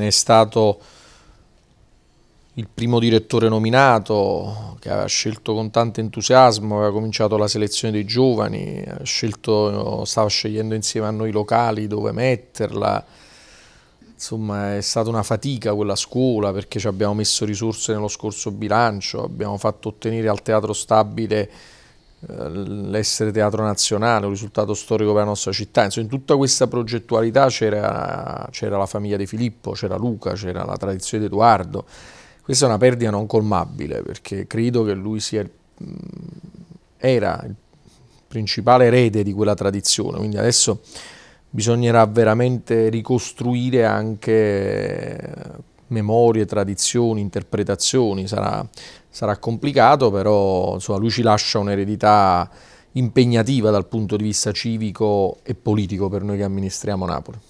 ne è stato il primo direttore nominato che aveva scelto con tanto entusiasmo, aveva cominciato la selezione dei giovani, scelto, stava scegliendo insieme a noi i locali dove metterla, insomma è stata una fatica quella scuola perché ci abbiamo messo risorse nello scorso bilancio, abbiamo fatto ottenere al teatro stabile eh, l'essere teatro nazionale, un risultato storico per la nostra città, insomma in tutta questa progettualità c'era, la famiglia di Filippo, c'era Luca, c'era la tradizione di Edoardo, questa è una perdita non colmabile perché credo che lui sia, mm, era il principale erede di quella tradizione, quindi adesso bisognerà veramente ricostruire anche memorie, tradizioni, interpretazioni, sarà, sarà complicato, però insomma, lui ci lascia un'eredità impegnativa dal punto di vista civico e politico per noi che amministriamo Napoli.